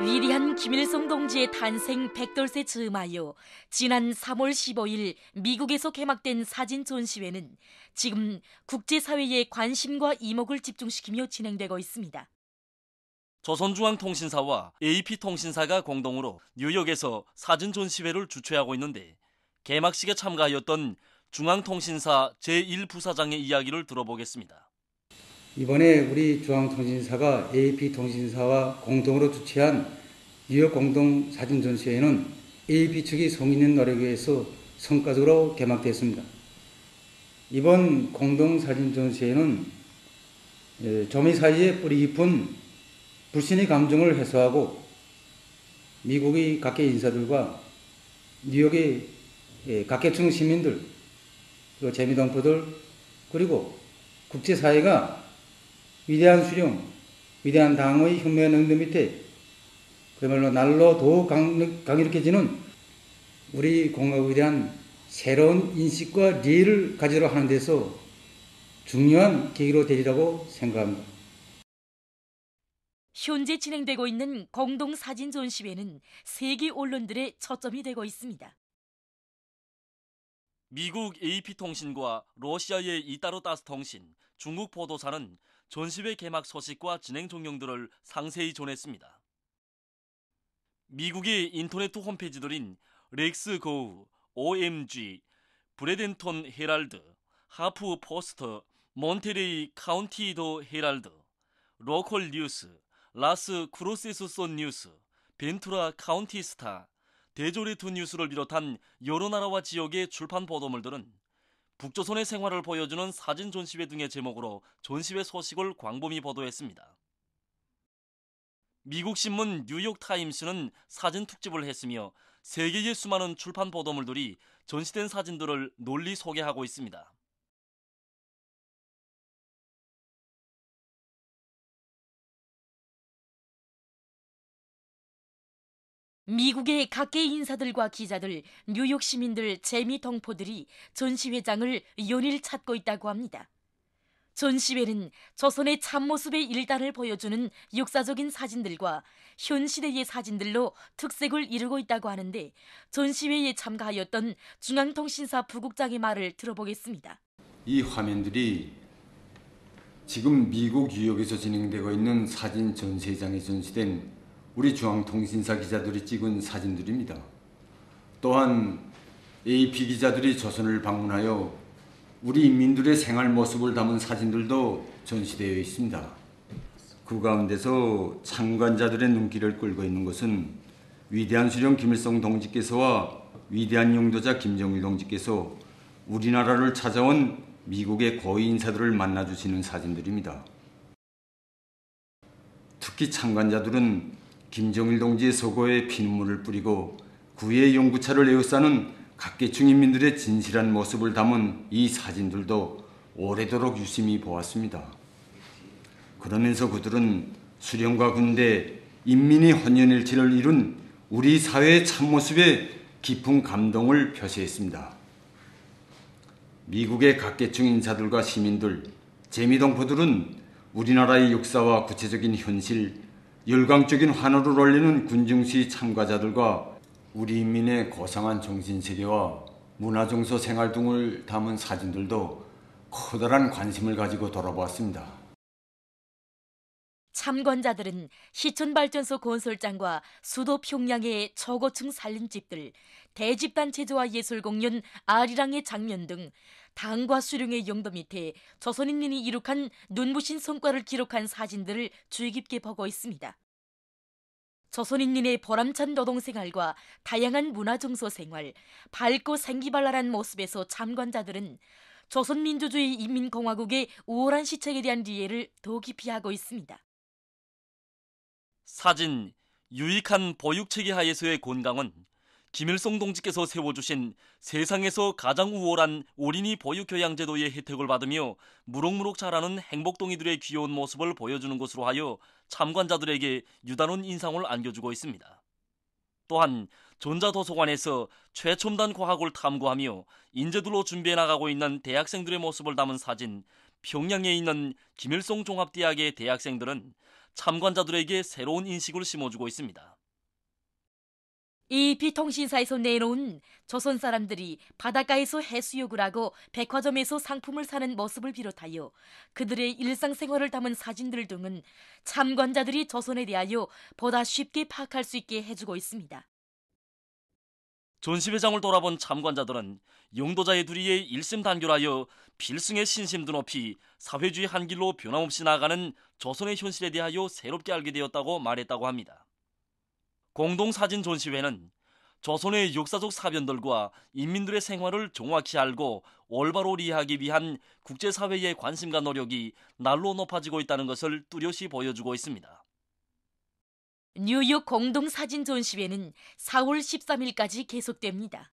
위대한 김일성 동지의 탄생 백돌세 즈음하여 지난 3월 15일 미국에서 개막된 사진 전시회는 지금 국제사회의 관심과 이목을 집중시키며 진행되고 있습니다. 조선중앙통신사와 AP통신사가 공동으로 뉴욕에서 사진 전시회를 주최하고 있는데 개막식에 참가하였던 중앙통신사 제1부사장의 이야기를 들어보겠습니다. 이번에 우리 중앙통신사가 AP통신사와 공동으로 주최한 뉴욕 공동 사진 전시회는 AP 측이 송인은 노력에 의해서 성과적으로 개막되었습니다. 이번 공동 사진 전시회는 예, 점의 사이에 뿌리 깊은 불신의 감정을 해소하고 미국의 각계 인사들과 뉴욕의 예, 각계층 시민들, 재미동포들, 그리고 국제사회가 위대한 수령, 위대한 당의 혁명의 능력 밑에 그야말로 날로 더욱 강, 강력해지는 우리 공화국에 대한 새로운 인식과 리를 가지러 하는 데서 중요한 계기로 되리라고 생각합니다. 현재 진행되고 있는 공동 사진 전시회는 세계 언론들의 초점이 되고 있습니다. 미국 AP통신과 러시아의 이따르 따스 통신, 중국 보도사는 전시회 개막 소식과 진행 종료들을 상세히 전했습니다. 미국의 인터넷 홈페이지들인 렉스 고우, OMG, 브레덴턴 헤랄드, 하프 포스터, 몬테레이 카운티 더 헤랄드, 로컬 뉴스, 라스 크로세스 선 뉴스, 벤투라 카운티 스타, 데조리투 뉴스를 비롯한 여러 나라와 지역의 출판 보도물들은 북조선의 생활을 보여주는 사진 존시회 등의 제목으로 존시회 소식을 광범위 보도했습니다. 미국 신문 뉴욕 타임스는 사진 특집을 했으며 세계의 수많은 출판 보도물들이 전시된 사진들을 논리 소개하고 있습니다. 미국의 각계 인사들과 기자들, 뉴욕 시민들 재미 동포들이 전시회장을 연일 찾고 있다고 합니다. 전시회는 조선의 참모습의 일단을 보여주는 역사적인 사진들과 현 시대의 사진들로 특색을 이루고 있다고 하는데 전시회에 참가하였던 중앙통신사 부국장의 말을 들어보겠습니다. 이 화면들이 지금 미국 뉴욕에서 진행되고 있는 사진 전시장에 전시된 우리 중앙통신사 기자들이 찍은 사진들입니다. 또한 AP 기자들이 조선을 방문하여 우리 인민들의 생활 모습을 담은 사진들도 전시되어 있습니다. 그 가운데서 참관자들의 눈길을 끌고 있는 것은 위대한 수령 김일성 동지께서와 위대한 용도자 김정일 동지께서 우리나라를 찾아온 미국의 고위 인사들을 만나주시는 사진들입니다. 특히 참관자들은 김정일 동지의 서고에 피눈물을 뿌리고 구의 용구차를 에워싸는 각계층 인민들의 진실한 모습을 담은 이 사진들도 오래도록 유심히 보았습니다. 그러면서 그들은 수령과 군대, 인민이 헌연일치를 이룬 우리 사회의 참모습에 깊은 감동을 표시했습니다. 미국의 각계층 인사들과 시민들, 재미동포들은 우리나라의 역사와 구체적인 현실, 열광적인 환호를 올리는 군중시 참가자들과 우리 인민의 거상한 정신세계와 문화정서 생활 등을 담은 사진들도 커다란 관심을 가지고 돌아보았습니다. 참관자들은 시천발전소 건설장과 수도 평양의 저고층 살림집들, 대집단 체조와 예술공연, 아리랑의 장면 등 당과 수룡의 영도 밑에 조선인민이 이룩한 눈부신 성과를 기록한 사진들을 주의 깊게 보고 있습니다. 조선인민의 보람찬 노동생활과 다양한 문화정서 생활, 밝고 생기발랄한 모습에서 참관자들은 조선민주주의 인민공화국의 우월한 시책에 대한 이해를 더 깊이 하고 있습니다. 사진 유익한 보육체계 하에서의 건강은 김일성 동지께서 세워주신 세상에서 가장 우월한 올인이 보육교양제도의 혜택을 받으며 무럭무럭 자라는 행복동이들의 귀여운 모습을 보여주는 것으로 하여 참관자들에게 유다는 인상을 안겨주고 있습니다. 또한 전자도서관에서 최첨단 과학을 탐구하며 인재들로 준비해 나가고 있는 대학생들의 모습을 담은 사진 평양에 있는 김일성 종합대학의 대학생들은 참관자들에게 새로운 인식을 심어주고 있습니다. 이 비통신사에서 내놓은 조선 사람들이 바닷가에서 해수욕을 하고 백화점에서 상품을 사는 모습을 비롯하여 그들의 일상생활을 담은 사진들 등은 참관자들이 조선에 대하여 보다 쉽게 파악할 수 있게 해주고 있습니다. 전시회장을 돌아본 참관자들은 용도자의 둘이에 일심단결하여 필승의 신심도 높이 사회주의 한 길로 변함없이 나아가는 조선의 현실에 대하여 새롭게 알게 되었다고 말했다고 합니다. 공동사진 전시회는 조선의 역사적 사변들과 인민들의 생활을 정확히 알고 올바로 이해하기 위한 국제사회의 관심과 노력이 날로 높아지고 있다는 것을 뚜렷이 보여주고 있습니다. 뉴욕 공동사진 전시회는 4월 13일까지 계속됩니다.